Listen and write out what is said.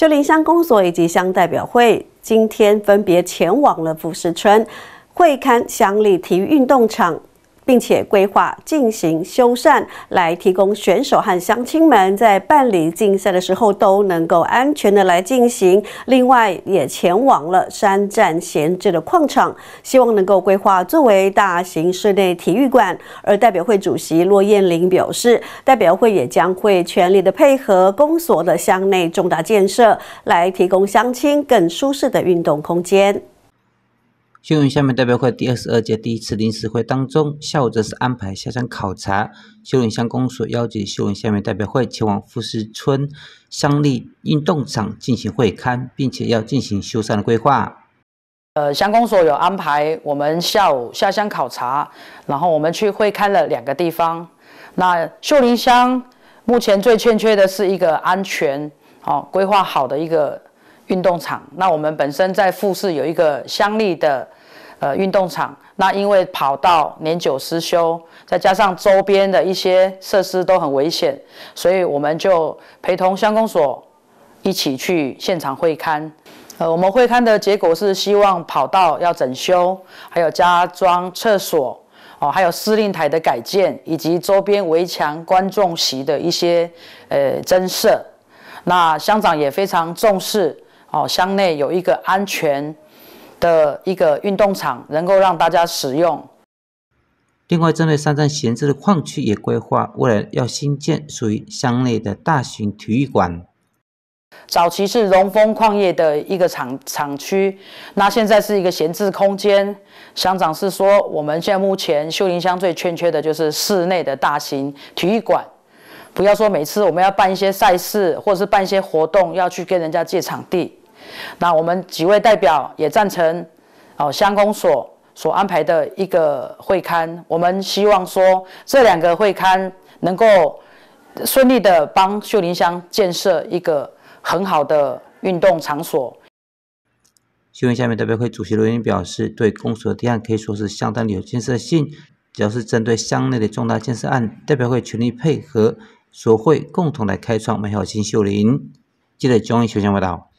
秀林乡公所以及乡代表会今天分别前往了富士村，会刊乡里体育运动场。并且规划进行修缮，来提供选手和乡亲们在办理竞赛的时候都能够安全的来进行。另外，也前往了山站闲置的矿场，希望能够规划作为大型室内体育馆。而代表会主席骆艳玲表示，代表会也将会全力的配合公所的乡内重大建设，来提供乡亲更舒适的运动空间。秀岭乡民代表会第二十二届第一次临时会当中，下午则是安排下乡考察。秀岭乡公所邀请秀岭乡民代表会前往富士村乡立运动场进行会刊，并且要进行修缮规划。呃，乡公所有安排我们下午下乡考察，然后我们去会刊了两个地方。那秀林乡目前最欠缺的是一个安全哦，规划好的一个。运动场，那我们本身在富士有一个乡立的，呃，运动场，那因为跑道年久失修，再加上周边的一些设施都很危险，所以我们就陪同乡公所一起去现场会勘。呃，我们会勘的结果是希望跑道要整修，还有加装厕所，哦，还有司令台的改建，以及周边围墙、观众席的一些呃增设。那乡长也非常重视。哦，乡内有一个安全的一个运动场，能够让大家使用。另外，针对山上闲置的矿区，也规划未来要新建属于乡内的大型体育馆。早期是荣丰矿业的一个厂厂区，那现在是一个闲置空间。乡长是说，我们现在目前秀林乡最欠缺的就是室内的大型体育馆。不要说每次我们要办一些赛事，或是办一些活动，要去跟人家借场地。那我们几位代表也赞成哦，乡公所所安排的一个会刊，我们希望说这两个会刊能够顺利的帮秀林乡建设一个很好的运动场所。下面，代表会主席刘云表示，对公所的提案可以说是相当有建设性，只要是针对乡内的重大建设案，代表会全力配合，所会共同来开创美好新秀林。记者江一学先报道。